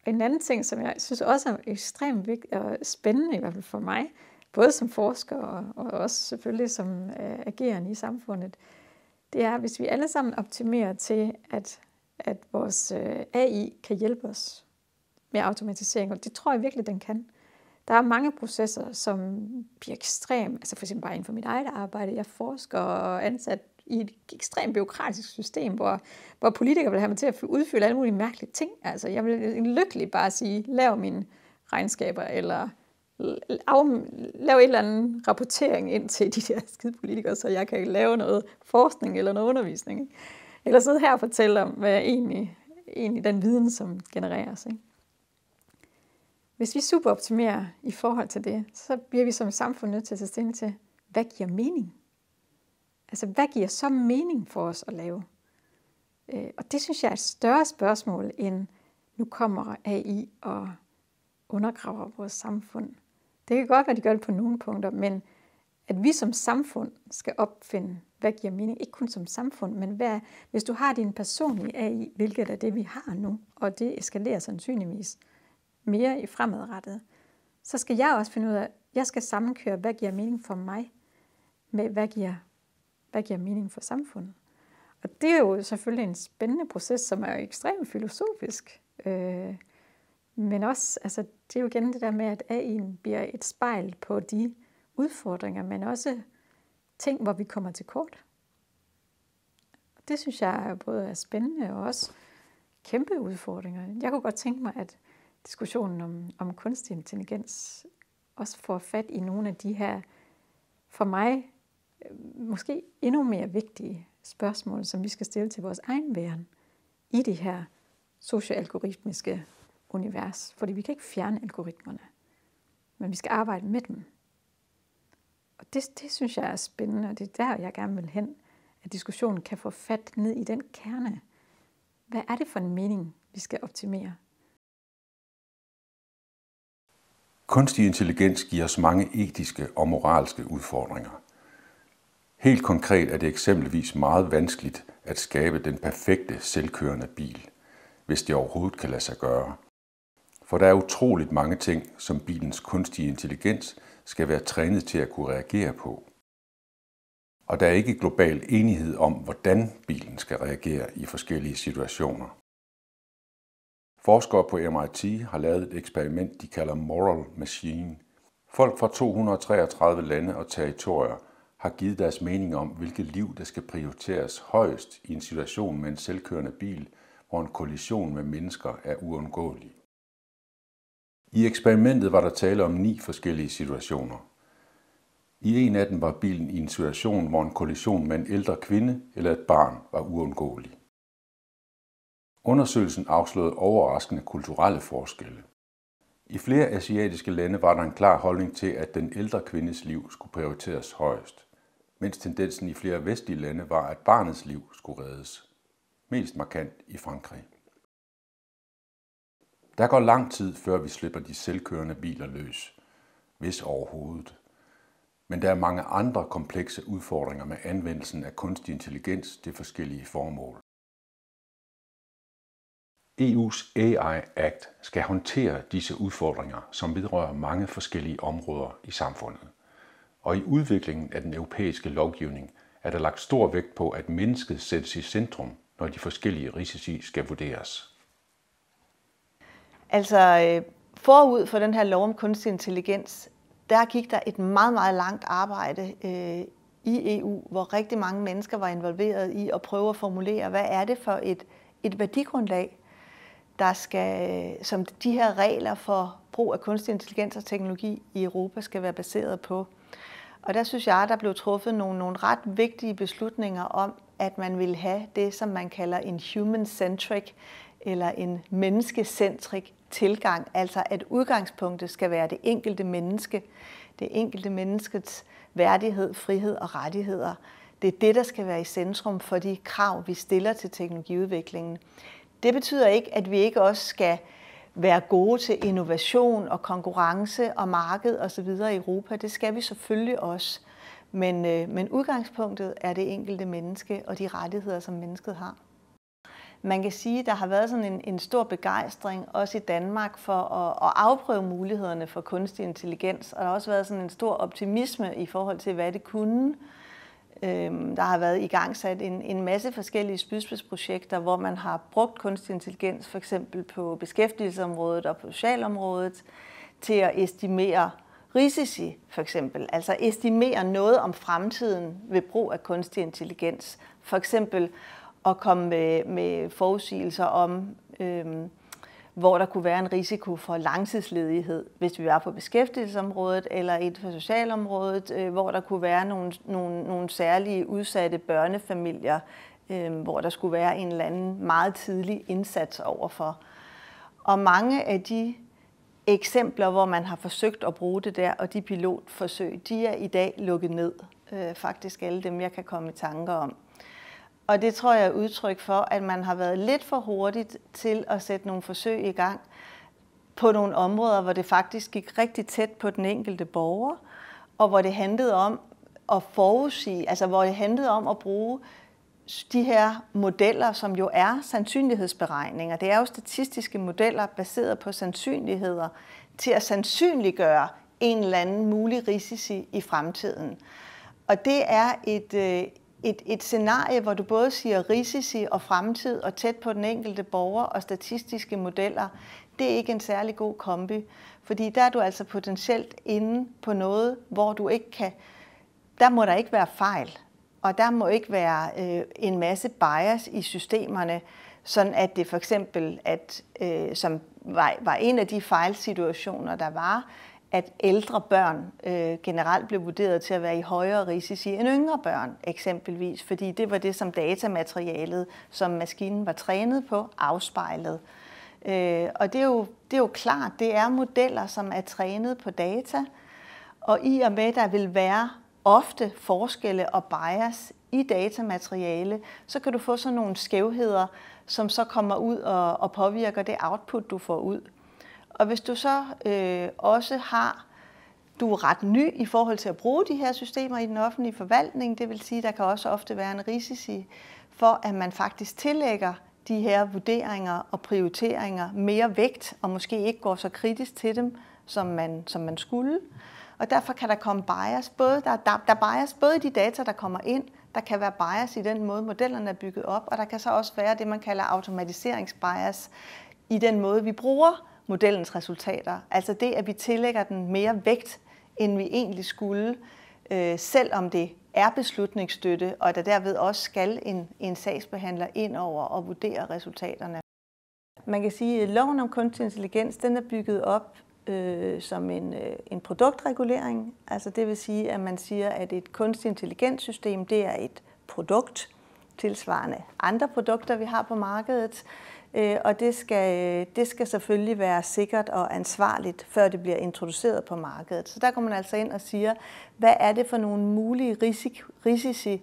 En anden ting, som jeg synes også er ekstremt vigtig og spændende, i hvert fald for mig, både som forsker og, og også selvfølgelig som øh, agerende i samfundet, det er, hvis vi alle sammen optimerer til, at, at vores øh, AI kan hjælpe os med automatisering, og det tror jeg virkelig, den kan. Der er mange processer, som bliver ekstrem, altså for eksempel bare inden for mit eget arbejde. Jeg forsker og ansat i et ekstremt byråkratisk system, hvor, hvor politikere vil have mig til at udfylde alle mulige mærkelige ting. Altså, jeg vil lykkelig bare sige, lav mine regnskaber, eller lave, lave en eller andet rapportering ind til de der skide politikere, så jeg kan lave noget forskning eller noget undervisning. Ikke? Eller sidde her og fortælle om, hvad er egentlig, egentlig den viden, som genereres. Ikke? Hvis vi superoptimerer i forhold til det, så bliver vi som samfund nødt til at tage stilling til, hvad giver mening? Altså, hvad giver så mening for os at lave? Øh, og det synes jeg er et større spørgsmål end, nu kommer AI og undergraver vores samfund. Det kan godt være, at de gør det på nogle punkter, men at vi som samfund skal opfinde, hvad giver mening, ikke kun som samfund, men hvad, hvis du har din personlige AI, hvilket er det, vi har nu, og det eskalerer sandsynligvis mere i fremadrettet, så skal jeg også finde ud af, jeg skal sammenkøre, hvad giver mening for mig, med hvad giver, hvad giver mening for samfundet. Og det er jo selvfølgelig en spændende proces, som er ekstremt filosofisk. Øh, men også, altså, det er jo igen det der med, at AI'en bliver et spejl på de udfordringer, men også ting, hvor vi kommer til kort. Det synes jeg både er spændende og også kæmpe udfordringer. Jeg kunne godt tænke mig, at diskussionen om, om kunstig intelligens også får fat i nogle af de her, for mig øh, måske endnu mere vigtige spørgsmål, som vi skal stille til vores egen væren i de her socioalgoritmiske univers, fordi vi kan ikke fjerne algoritmerne, men vi skal arbejde med dem. Og det, det synes jeg er spændende, og det er der, jeg gerne vil hen, at diskussionen kan få fat ned i den kerne. Hvad er det for en mening, vi skal optimere? Kunstig intelligens giver os mange etiske og moralske udfordringer. Helt konkret er det eksempelvis meget vanskeligt at skabe den perfekte selvkørende bil, hvis det overhovedet kan lade sig gøre – for der er utroligt mange ting, som bilens kunstige intelligens skal være trænet til at kunne reagere på. Og der er ikke global enighed om, hvordan bilen skal reagere i forskellige situationer. Forskere på MIT har lavet et eksperiment, de kalder Moral Machine. Folk fra 233 lande og territorier har givet deres mening om, hvilket liv der skal prioriteres højst i en situation med en selvkørende bil, hvor en kollision med mennesker er uundgåelig. I eksperimentet var der tale om ni forskellige situationer. I en af dem var bilen i en situation, hvor en kollision med en ældre kvinde eller et barn var uundgåelig. Undersøgelsen afslørede overraskende kulturelle forskelle. I flere asiatiske lande var der en klar holdning til, at den ældre kvindes liv skulle prioriteres højst, mens tendensen i flere vestlige lande var, at barnets liv skulle reddes. Mest markant i Frankrig. Der går lang tid, før vi slipper de selvkørende biler løs, hvis overhovedet. Men der er mange andre komplekse udfordringer med anvendelsen af kunstig intelligens til forskellige formål. EU's AI Act skal håndtere disse udfordringer, som vedrører mange forskellige områder i samfundet. Og i udviklingen af den europæiske lovgivning er der lagt stor vægt på, at mennesket sættes i centrum, når de forskellige risici skal vurderes. Altså øh, forud for den her lov om kunstig intelligens, der gik der et meget, meget langt arbejde øh, i EU, hvor rigtig mange mennesker var involveret i at prøve at formulere, hvad er det for et, et værdigrundlag, der skal, øh, som de her regler for brug af kunstig intelligens og teknologi i Europa skal være baseret på. Og der synes jeg, der blev truffet nogle, nogle ret vigtige beslutninger om, at man ville have det, som man kalder en human-centric eller en menneskecentrik tilgang, altså at udgangspunktet skal være det enkelte menneske, det enkelte menneskets værdighed, frihed og rettigheder. Det er det, der skal være i centrum for de krav, vi stiller til teknologiudviklingen. Det betyder ikke, at vi ikke også skal være gode til innovation og konkurrence og marked osv. i Europa. Det skal vi selvfølgelig også. Men, øh, men udgangspunktet er det enkelte menneske og de rettigheder, som mennesket har man kan sige, at der har været sådan en, en stor begejstring, også i Danmark, for at, at afprøve mulighederne for kunstig intelligens. Og der har også været sådan en stor optimisme i forhold til, hvad det kunne. Øhm, der har været i gang sat en, en masse forskellige spydspidsprojekter, hvor man har brugt kunstig intelligens, for eksempel på beskæftigelsesområdet og på socialområdet, til at estimere risici, for eksempel. Altså estimere noget om fremtiden ved brug af kunstig intelligens. For eksempel og komme med, med forudsigelser om, øhm, hvor der kunne være en risiko for langtidsledighed, hvis vi var på beskæftigelsesområdet eller inden for socialområdet, øh, hvor der kunne være nogle, nogle, nogle særlige udsatte børnefamilier, øh, hvor der skulle være en eller anden meget tidlig indsats overfor. Og mange af de eksempler, hvor man har forsøgt at bruge det der, og de pilotforsøg, de er i dag lukket ned. Øh, faktisk alle dem, jeg kan komme i tanker om. Og det tror jeg er udtryk for, at man har været lidt for hurtigt til at sætte nogle forsøg i gang på nogle områder, hvor det faktisk gik rigtig tæt på den enkelte borger, og hvor det handlede om at forudsige, altså hvor det handlede om at bruge de her modeller, som jo er sandsynlighedsberegninger. Det er jo statistiske modeller baseret på sandsynligheder til at sandsynliggøre en eller anden mulig risici i fremtiden. Og det er et, øh, et, et scenarie, hvor du både siger risici og fremtid og tæt på den enkelte borger og statistiske modeller, det er ikke en særlig god kombi. Fordi der er du altså potentielt inde på noget, hvor du ikke kan... Der må der ikke være fejl, og der må ikke være øh, en masse bias i systemerne, sådan at det for eksempel, at, øh, som var, var en af de fejlsituationer, der var, at ældre børn øh, generelt blev vurderet til at være i højere risici end yngre børn eksempelvis, fordi det var det, som datamaterialet, som maskinen var trænet på, afspejlede. Øh, og det er, jo, det er jo klart, det er modeller, som er trænet på data, og i og med, der vil være ofte forskelle og bias i datamateriale, så kan du få sådan nogle skævheder, som så kommer ud og, og påvirker det output, du får ud. Og hvis du så øh, også har, du er ret ny i forhold til at bruge de her systemer i den offentlige forvaltning, det vil sige, der kan også ofte være en risici for, at man faktisk tillægger de her vurderinger og prioriteringer mere vægt, og måske ikke går så kritisk til dem, som man, som man skulle. Og derfor kan der komme bias, både, der, der, der bias både i de data, der kommer ind, der kan være bias i den måde, modellerne er bygget op, og der kan så også være det, man kalder automatiseringsbias i den måde, vi bruger modellens resultater. Altså det, at vi tillægger den mere vægt, end vi egentlig skulle, øh, selvom det er beslutningsstøtte, og der derved også skal en, en sagsbehandler ind over og vurdere resultaterne. Man kan sige, at loven om kunstig intelligens den er bygget op øh, som en, øh, en produktregulering. Altså det vil sige, at man siger, at et kunstig intelligenssystem det er et produkt, tilsvarende andre produkter, vi har på markedet øh, og det skal, det skal selvfølgelig være sikkert og ansvarligt, før det bliver introduceret på markedet. Så der går man altså ind og siger, hvad er det for nogle mulige risik, risici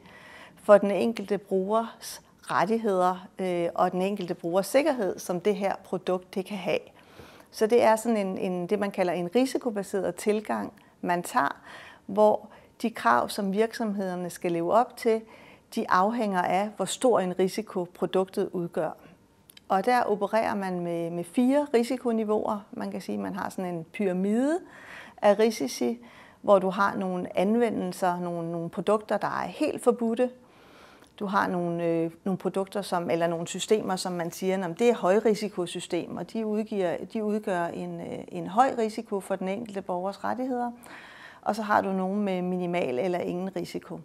for den enkelte brugers rettigheder øh, og den enkelte brugers sikkerhed, som det her produkt det kan have. Så det er sådan en, en, det, man kalder en risikobaseret tilgang, man tager, hvor de krav, som virksomhederne skal leve op til, de afhænger af, hvor stor en risiko produktet udgør. Og der opererer man med, med fire risikoniveauer. Man kan sige, at man har sådan en pyramide af risici, hvor du har nogle anvendelser, nogle, nogle produkter, der er helt forbudte. Du har nogle, øh, nogle produkter som, eller nogle systemer, som man siger, at det er højrisikosystem, og de, udgiver, de udgør en, øh, en høj risiko for den enkelte borgers rettigheder. Og så har du nogle med minimal eller ingen risiko.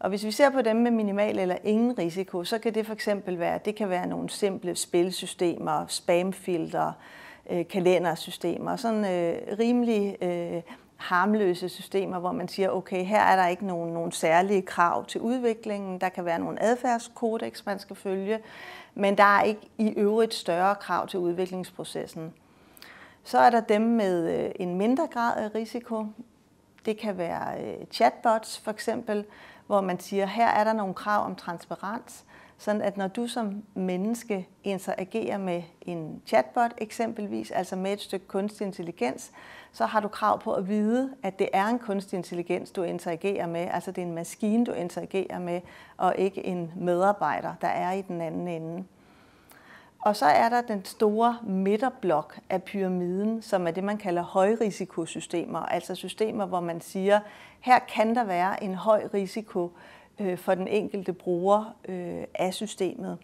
Og hvis vi ser på dem med minimal eller ingen risiko, så kan det for eksempel være, det kan være nogle simple spilsystemer, spamfilter, øh, kalendersystemer, sådan øh, rimelig øh, harmløse systemer, hvor man siger, okay, her er der ikke nogen, nogen særlige krav til udviklingen, der kan være nogle adfærdskodex, man skal følge, men der er ikke i øvrigt større krav til udviklingsprocessen. Så er der dem med en mindre grad af risiko. Det kan være chatbots for eksempel, hvor man siger, her er der nogle krav om transparens, sådan at når du som menneske interagerer med en chatbot eksempelvis, altså med et stykke kunstig intelligens, så har du krav på at vide, at det er en kunstig intelligens, du interagerer med, altså det er en maskine, du interagerer med, og ikke en medarbejder, der er i den anden ende. Og så er der den store midterblok af pyramiden, som er det, man kalder højrisikosystemer, altså systemer, hvor man siger, her kan der være en høj risiko øh, for den enkelte bruger øh, af systemet.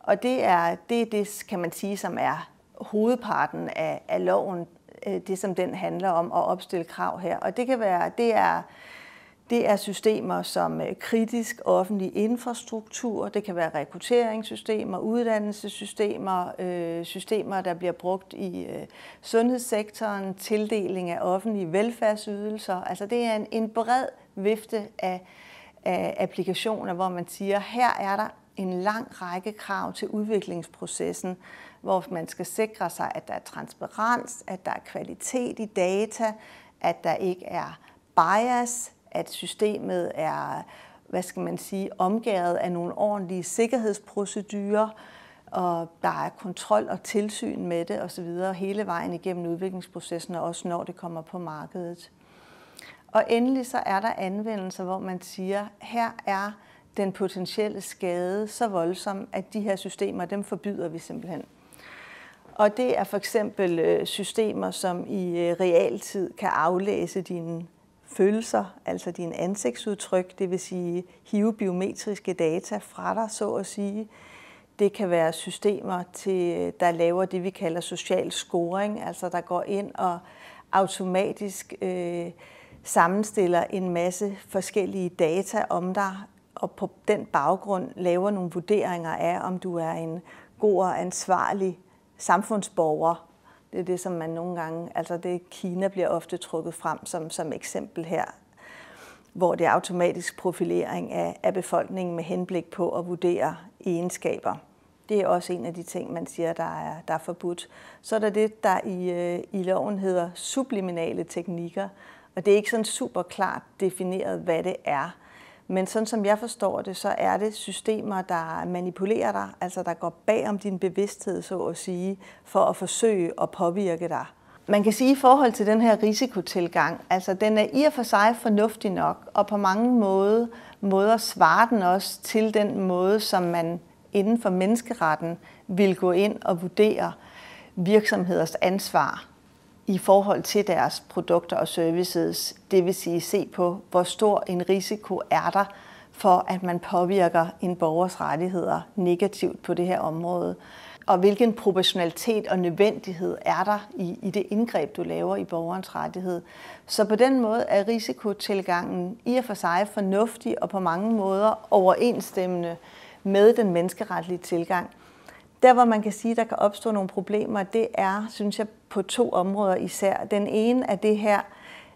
Og det er det, er det kan man sige, som er hovedparten af, af loven, øh, det som den handler om at opstille krav her. Og det kan være, det er det er systemer som øh, kritisk offentlig infrastruktur, det kan være rekrutteringssystemer, uddannelsessystemer, øh, systemer, der bliver brugt i øh, sundhedssektoren, tildeling af offentlige velfærdsydelser. Altså det er en, bred vifte af, af applikationer, hvor man siger, her er der en lang række krav til udviklingsprocessen, hvor man skal sikre sig, at der er transparens, at der er kvalitet i data, at der ikke er bias, at systemet er, hvad skal man sige, omgæret af nogle ordentlige sikkerhedsprocedurer, og der er kontrol og tilsyn med det osv. hele vejen igennem udviklingsprocessen, og også når det kommer på markedet. Og endelig så er der anvendelser, hvor man siger, her er den potentielle skade så voldsom, at de her systemer, dem forbyder vi simpelthen. Og det er for eksempel øh, systemer, som i øh, realtid kan aflæse dine følelser, altså din ansigtsudtryk, det vil sige hive biometriske data fra dig, så at sige. Det kan være systemer, til, der laver det, vi kalder social scoring, altså der går ind og automatisk øh, sammenstiller en masse forskellige data om dig, og på den baggrund laver nogle vurderinger af, om du er en god og ansvarlig samfundsborger, det er det, som man nogle gange, altså det Kina bliver ofte trukket frem som, som eksempel her, hvor det er automatisk profilering af, af befolkningen med henblik på at vurdere egenskaber. Det er også en af de ting, man siger, der er, der er forbudt. Så er der det, der i, øh, i loven hedder subliminale teknikker, og det er ikke sådan super klart defineret, hvad det er. Men sådan som jeg forstår det, så er det systemer, der manipulerer dig, altså der går bag om din bevidsthed, så at sige, for at forsøge at påvirke dig. Man kan sige i forhold til den her risikotilgang, altså den er i og for sig fornuftig nok, og på mange måder, måder svarer den også til den måde, som man inden for menneskeretten vil gå ind og vurdere virksomheders ansvar i forhold til deres produkter og services. Det vil sige se på, hvor stor en risiko er der for, at man påvirker en borgers rettigheder negativt på det her område. Og hvilken proportionalitet og nødvendighed er der i, i det indgreb, du laver i borgerens rettighed. Så på den måde er risikotilgangen i og for sig fornuftig og på mange måder overensstemmende med den menneskeretlige tilgang. Der, hvor man kan sige, der kan opstå nogle problemer, det er, synes jeg, på to områder især. Den ene er det her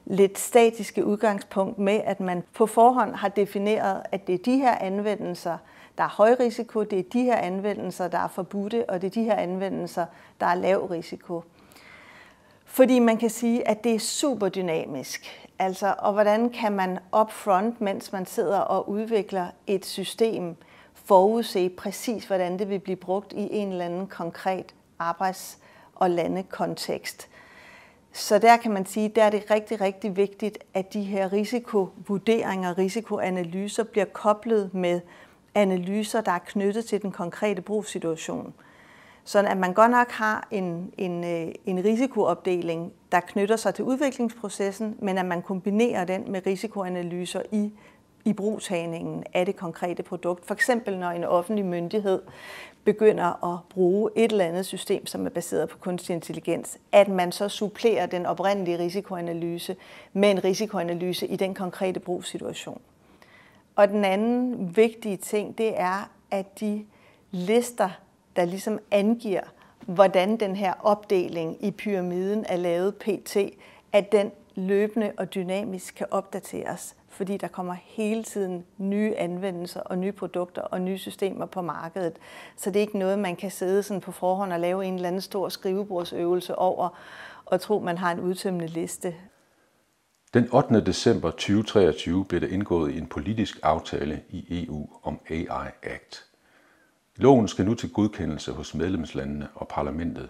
lidt statiske udgangspunkt med, at man på forhånd har defineret, at det er de her anvendelser, der er høj risiko, det er de her anvendelser, der er forbudte, og det er de her anvendelser, der er lav risiko. Fordi man kan sige, at det er super dynamisk. Altså, og hvordan kan man upfront, mens man sidder og udvikler et system, forudse præcis, hvordan det vil blive brugt i en eller anden konkret arbejds- og landekontekst. Så der kan man sige, der er det rigtig, rigtig vigtigt, at de her risikovurderinger, risikoanalyser bliver koblet med analyser, der er knyttet til den konkrete brugssituation. Sådan at man godt nok har en, en, øh, en risikoopdeling, der knytter sig til udviklingsprocessen, men at man kombinerer den med risikoanalyser i i brugtagningen af det konkrete produkt. For eksempel når en offentlig myndighed begynder at bruge et eller andet system, som er baseret på kunstig intelligens, at man så supplerer den oprindelige risikoanalyse med en risikoanalyse i den konkrete brugssituation. Og den anden vigtige ting, det er, at de lister, der ligesom angiver, hvordan den her opdeling i pyramiden er lavet pt., at den løbende og dynamisk kan opdateres fordi der kommer hele tiden nye anvendelser og nye produkter og nye systemer på markedet. Så det er ikke noget, man kan sidde sådan på forhånd og lave en eller anden stor skrivebordsøvelse over og tro, man har en udtømmende liste. Den 8. december 2023 blev der indgået en politisk aftale i EU om AI Act. Loven skal nu til godkendelse hos medlemslandene og parlamentet,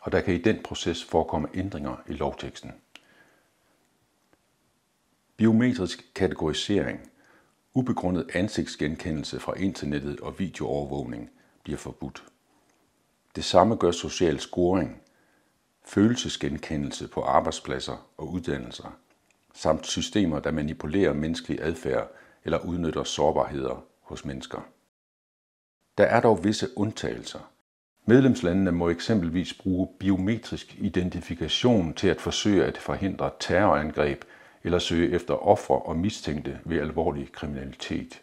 og der kan i den proces forekomme ændringer i lovteksten. Biometrisk kategorisering, ubegrundet ansigtsgenkendelse fra internettet og videoovervågning bliver forbudt. Det samme gør social scoring, følelsesgenkendelse på arbejdspladser og uddannelser, samt systemer, der manipulerer menneskelig adfærd eller udnytter sårbarheder hos mennesker. Der er dog visse undtagelser. Medlemslandene må eksempelvis bruge biometrisk identifikation til at forsøge at forhindre terrorangreb eller søge efter ofre og mistænkte ved alvorlig kriminalitet.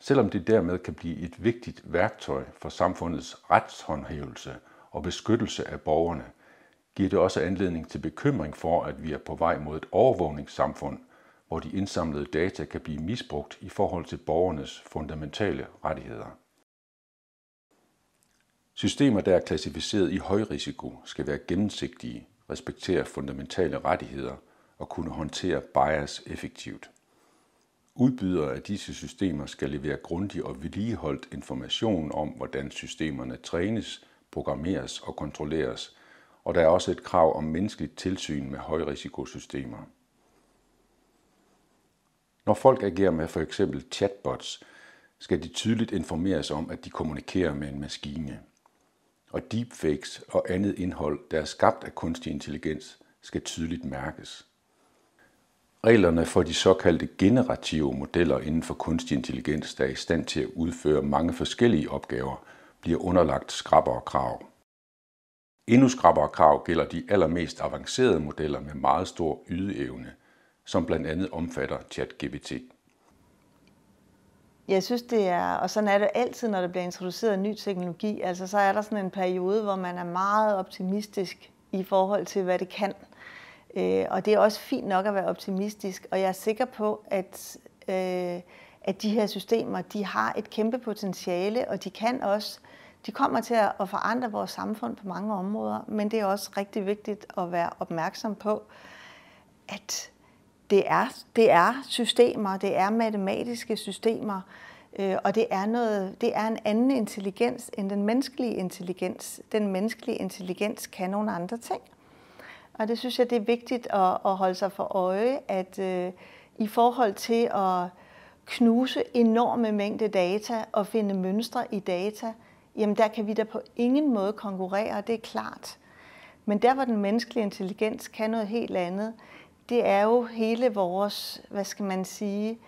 Selvom det dermed kan blive et vigtigt værktøj for samfundets retshåndhævelse og beskyttelse af borgerne, giver det også anledning til bekymring for, at vi er på vej mod et overvågningssamfund, hvor de indsamlede data kan blive misbrugt i forhold til borgernes fundamentale rettigheder. Systemer, der er klassificeret i højrisiko, skal være gennemsigtige, respektere fundamentale rettigheder og kunne håndtere bias effektivt. Udbydere af disse systemer skal levere grundig og vedligeholdt information om, hvordan systemerne trænes, programmeres og kontrolleres, og der er også et krav om menneskeligt tilsyn med højrisikosystemer. Når folk agerer med for eksempel chatbots, skal de tydeligt informeres om, at de kommunikerer med en maskine og deepfakes og andet indhold, der er skabt af kunstig intelligens, skal tydeligt mærkes. Reglerne for de såkaldte generative modeller inden for kunstig intelligens, der er i stand til at udføre mange forskellige opgaver, bliver underlagt skrappere krav. Endnu skrappere krav gælder de allermest avancerede modeller med meget stor ydeevne, som blandt andet omfatter ChatGPT. Jeg synes, det er, og sådan er det altid, når der bliver introduceret ny teknologi. Altså, så er der sådan en periode, hvor man er meget optimistisk i forhold til, hvad det kan. Øh, og det er også fint nok at være optimistisk, og jeg er sikker på, at, øh, at de her systemer, de har et kæmpe potentiale, og de kan også, de kommer til at forandre vores samfund på mange områder, men det er også rigtig vigtigt at være opmærksom på, at det er, det er systemer, det er matematiske systemer, øh, og det er, noget, det er en anden intelligens end den menneskelige intelligens. Den menneskelige intelligens kan nogle andre ting. Og det synes jeg, det er vigtigt at, at holde sig for øje, at øh, i forhold til at knuse enorme mængde data og finde mønstre i data, jamen der kan vi da på ingen måde konkurrere, og det er klart. Men der, hvor den menneskelige intelligens kan noget helt andet, det er jo hele vores, hvad skal man sige,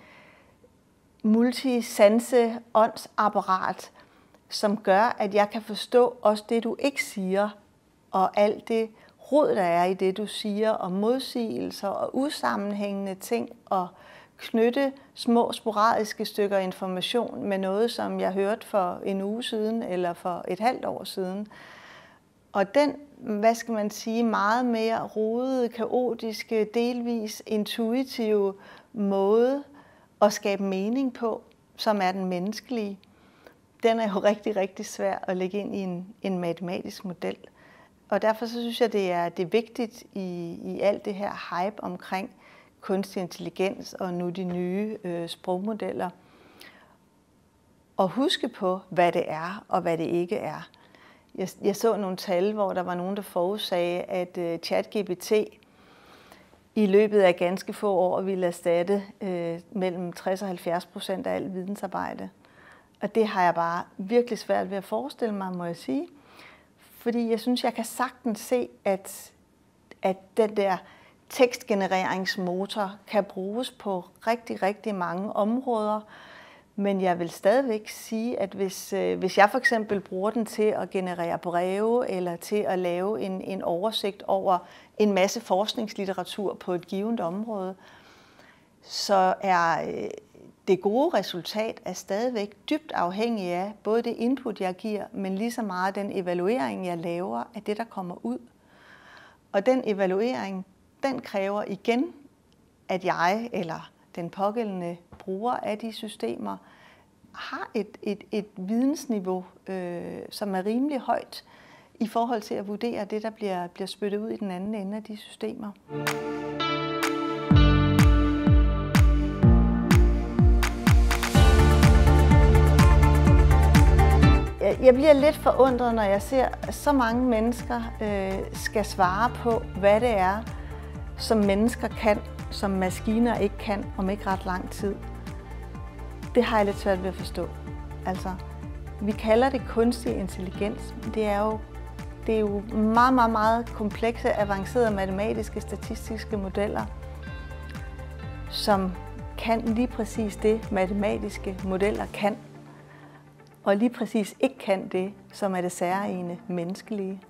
multisanse åndsapparat, som gør, at jeg kan forstå også det, du ikke siger, og alt det rod, der er i det, du siger, og modsigelser og usammenhængende ting, og knytte små sporadiske stykker information med noget, som jeg hørte for en uge siden eller for et halvt år siden. Og den, hvad skal man sige, meget mere rodede, kaotiske, delvis intuitive måde at skabe mening på, som er den menneskelige, den er jo rigtig, rigtig svær at lægge ind i en, en matematisk model. Og derfor så synes jeg, det er, det er vigtigt i, i alt det her hype omkring kunstig intelligens og nu de nye øh, sprogmodeller, at huske på, hvad det er og hvad det ikke er. Jeg, jeg så nogle tal, hvor der var nogen, der forudsagde, at øh, ChatGPT i løbet af ganske få år ville erstatte øh, mellem 60 og 70 procent af alt vidensarbejde. Og det har jeg bare virkelig svært ved at forestille mig, må jeg sige. Fordi jeg synes, jeg kan sagtens se, at, at den der tekstgenereringsmotor kan bruges på rigtig, rigtig mange områder. Men jeg vil stadigvæk sige, at hvis, øh, hvis jeg for eksempel bruger den til at generere breve eller til at lave en, en oversigt over en masse forskningslitteratur på et givet område, så er øh, det gode resultat er stadigvæk dybt afhængig af både det input, jeg giver, men lige så meget den evaluering, jeg laver af det, der kommer ud. Og den evaluering, den kræver igen, at jeg eller den pågældende bruger af de systemer har et, et, et vidensniveau, øh, som er rimelig højt i forhold til at vurdere det, der bliver, bliver spyttet ud i den anden ende af de systemer. jeg bliver lidt forundret, når jeg ser, at så mange mennesker øh, skal svare på, hvad det er, som mennesker kan som maskiner ikke kan om ikke ret lang tid, det har jeg lidt svært ved at forstå. Altså, vi kalder det kunstig intelligens, men det er jo, det er jo meget, meget, meget komplekse, avancerede matematiske, statistiske modeller, som kan lige præcis det, matematiske modeller kan, og lige præcis ikke kan det, som er det særlige menneskelige.